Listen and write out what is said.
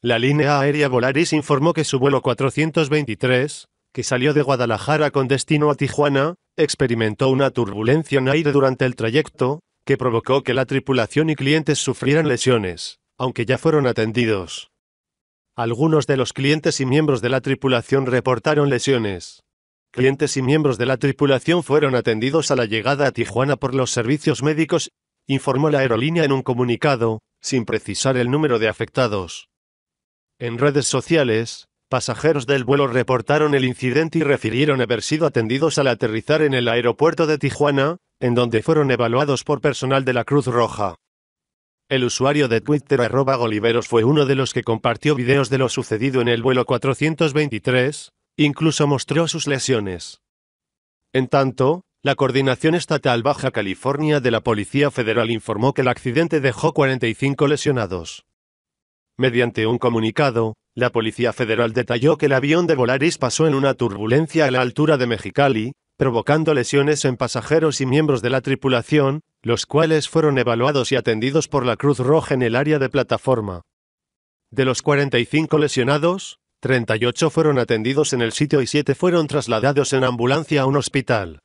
La línea aérea Volaris informó que su vuelo 423, que salió de Guadalajara con destino a Tijuana, experimentó una turbulencia en aire durante el trayecto, que provocó que la tripulación y clientes sufrieran lesiones, aunque ya fueron atendidos. Algunos de los clientes y miembros de la tripulación reportaron lesiones. Clientes y miembros de la tripulación fueron atendidos a la llegada a Tijuana por los servicios médicos, informó la aerolínea en un comunicado, sin precisar el número de afectados. En redes sociales, pasajeros del vuelo reportaron el incidente y refirieron haber sido atendidos al aterrizar en el aeropuerto de Tijuana, en donde fueron evaluados por personal de la Cruz Roja. El usuario de Twitter arroba Goliveros fue uno de los que compartió videos de lo sucedido en el vuelo 423, incluso mostró sus lesiones. En tanto, la Coordinación Estatal Baja California de la Policía Federal informó que el accidente dejó 45 lesionados. Mediante un comunicado, la Policía Federal detalló que el avión de Volaris pasó en una turbulencia a la altura de Mexicali, provocando lesiones en pasajeros y miembros de la tripulación, los cuales fueron evaluados y atendidos por la Cruz Roja en el área de plataforma. De los 45 lesionados, 38 fueron atendidos en el sitio y 7 fueron trasladados en ambulancia a un hospital.